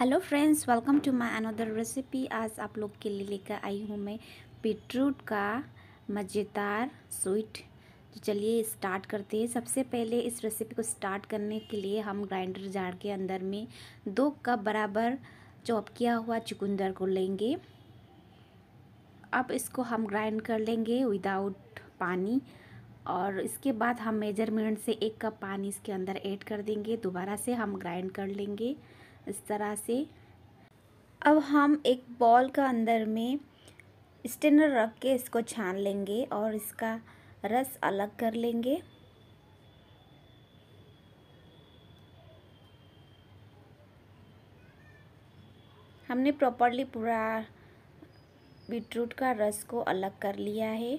hello friends welcome to my another recipe आज आप लोग के लिए लेकर आई हूँ मैं बीटरूट का मज़ेदार स्वीट तो चलिए स्टार्ट करते हैं सबसे पहले इस रेसिपी को स्टार्ट करने के लिए हम ग्राइंडर जार के अंदर में दो कप बराबर चॉप किया हुआ चुकंदर को लेंगे अब इसको हम ग्राइंड कर लेंगे विदाउट पानी और इसके बाद हम मेजरमेंट से एक कप पानी इसके अंदर ऐड कर देंगे दोबारा से हम ग्राइंड कर लेंगे इस तरह से अब हम एक बॉल का अंदर में स्टेनर रख के इसको छान लेंगे और इसका रस अलग कर लेंगे हमने प्रॉपरली पूरा बीटरूट का रस को अलग कर लिया है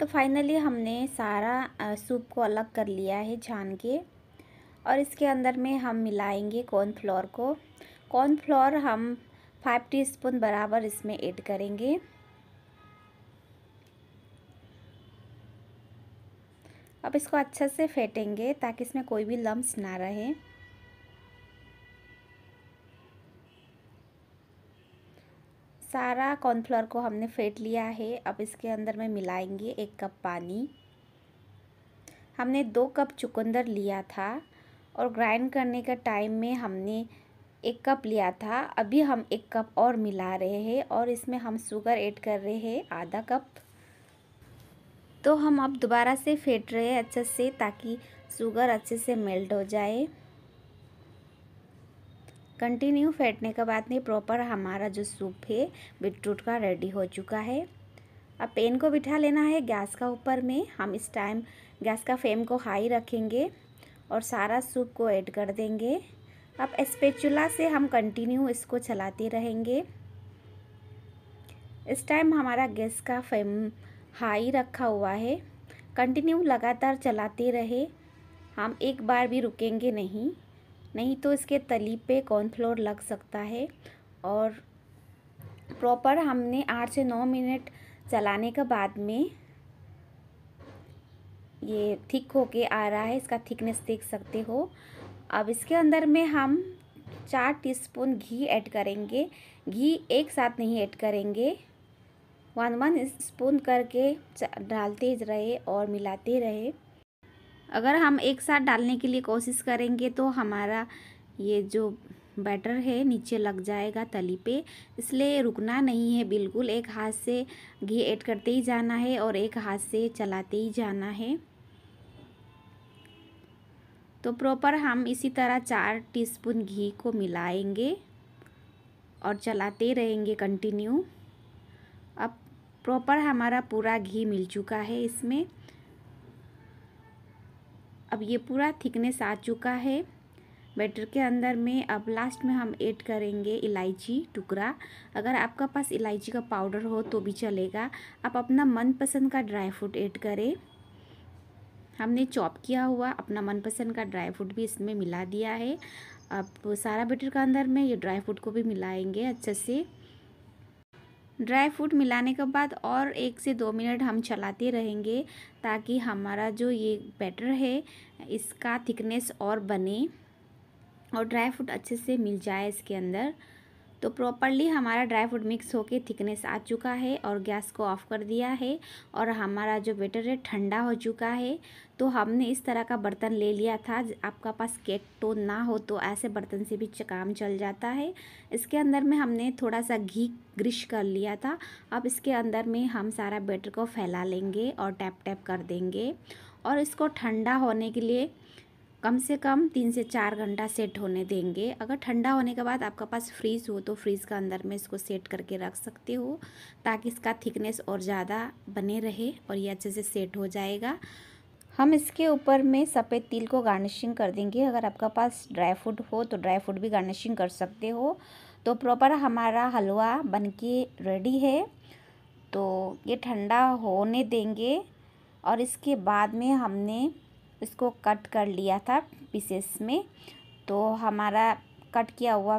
तो फाइनली हमने सारा सूप को अलग कर लिया है छान के और इसके अंदर में हम मिलाएंगे कॉर्नफ्लोर को कॉर्नफ्लोर हम फाइव टीस्पून बराबर इसमें ऐड करेंगे अब इसको अच्छे से फेंटेंगे ताकि इसमें कोई भी लम्ब ना रहे सारा कॉर्नफ्लोर को हमने फेंट लिया है अब इसके अंदर में मिलाएंगे एक कप पानी हमने दो कप चुकंदर लिया था और ग्राइंड करने का टाइम में हमने एक कप लिया था अभी हम एक कप और मिला रहे हैं और इसमें हम शुगर ऐड कर रहे हैं आधा कप तो हम अब दोबारा से फेंट रहे हैं अच्छे से ताकि शुगर अच्छे से मेल्ट हो जाए कंटिन्यू फेंटने के बाद में प्रॉपर हमारा जो सूप है बीटरूट का रेडी हो चुका है अब पेन को बिठा लेना है गैस का ऊपर में हम इस टाइम गैस का फ्लेम को हाई रखेंगे और सारा सूप को ऐड कर देंगे अब स्पेचुला से हम कंटिन्यू इसको चलाते रहेंगे इस टाइम हमारा गैस का फ्लेम हाई रखा हुआ है कंटिन्यू लगातार चलाते रहे हम एक बार भी रुकेंगे नहीं नहीं तो इसके तली पे कॉर्नफ्लोर लग सकता है और प्रॉपर हमने आठ से नौ मिनट चलाने के बाद में ये थिक होके आ रहा है इसका थिकनेस देख सकते हो अब इसके अंदर में हम चार टीस्पून घी ऐड करेंगे घी एक साथ नहीं ऐड करेंगे वन वन स्पून करके डालते रहे और मिलाते रहे अगर हम एक साथ डालने के लिए कोशिश करेंगे तो हमारा ये जो बैटर है नीचे लग जाएगा तली पे इसलिए रुकना नहीं है बिल्कुल एक हाथ से घी ऐड करते ही जाना है और एक हाथ से चलाते ही जाना है तो प्रॉपर हम इसी तरह चार टीस्पून घी को मिलाएंगे और चलाते रहेंगे कंटिन्यू अब प्रॉपर हमारा पूरा घी मिल चुका है इसमें अब ये पूरा थिकनेस आ चुका है बैटर के अंदर में अब लास्ट में हम ऐड करेंगे इलायची टुकड़ा अगर आपका पास इलायची का पाउडर हो तो भी चलेगा आप अपना मनपसंद का ड्राई फ्रूट ऐड करें हमने चॉप किया हुआ अपना मनपसंद का ड्राई फ्रूट भी इसमें मिला दिया है अब सारा बैटर का अंदर में ये ड्राई फ्रूट को भी मिलाएंगे अच्छे से ड्राई फ्रूट मिलाने के बाद और एक से दो मिनट हम चलाते रहेंगे ताकि हमारा जो ये बैटर है इसका थिकनेस और बने और ड्राई फ्रूट अच्छे से मिल जाए इसके अंदर तो प्रॉपरली हमारा ड्राई फ्रूट मिक्स होके थिकनेस आ चुका है और गैस को ऑफ कर दिया है और हमारा जो बेटर है ठंडा हो चुका है तो हमने इस तरह का बर्तन ले लिया था आपका पास केक टो तो ना हो तो ऐसे बर्तन से भी काम चल जाता है इसके अंदर में हमने थोड़ा सा घी ग्रिश कर लिया था अब इसके अंदर में हम सारा बेटर को फैला लेंगे और टैप टैप कर देंगे और इसको ठंडा होने के लिए कम से कम तीन से चार घंटा सेट होने देंगे अगर ठंडा होने के बाद आपके पास फ्रीज़ हो तो फ्रीज़ का अंदर में इसको सेट करके रख सकते हो ताकि इसका थिकनेस और ज़्यादा बने रहे और ये अच्छे से सेट हो जाएगा हम इसके ऊपर में सफ़ेद तिल को गार्निशिंग कर देंगे अगर आपका पास ड्राई फ्रूट हो तो ड्राई फ्रूट भी गार्निशिंग कर सकते हो तो प्रॉपर हमारा हलवा के रेडी है तो ये ठंडा होने देंगे और इसके बाद में हमने इसको कट कर लिया था पीसेस में तो हमारा कट किया हुआ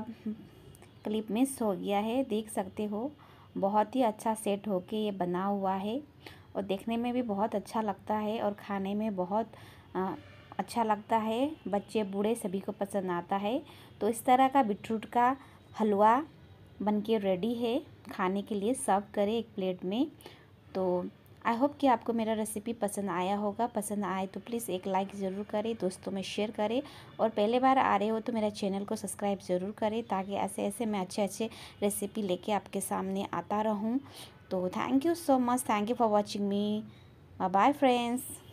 क्लिप मिस हो गया है देख सकते हो बहुत ही अच्छा सेट होके ये बना हुआ है और देखने में भी बहुत अच्छा लगता है और खाने में बहुत आ, अच्छा लगता है बच्चे बूढ़े सभी को पसंद आता है तो इस तरह का बीटरूट का हलवा बनके रेडी है खाने के लिए सर्व करें एक प्लेट में तो आई होप कि आपको मेरा रेसिपी पसंद आया होगा पसंद आए तो प्लीज़ एक लाइक ज़रूर करें दोस्तों में शेयर करें और पहले बार आ रहे हो तो मेरा चैनल को सब्सक्राइब ज़रूर करें ताकि ऐसे ऐसे मैं अच्छे अच्छे रेसिपी लेके आपके सामने आता रहूँ तो thank you so much thank you for watching me bye friends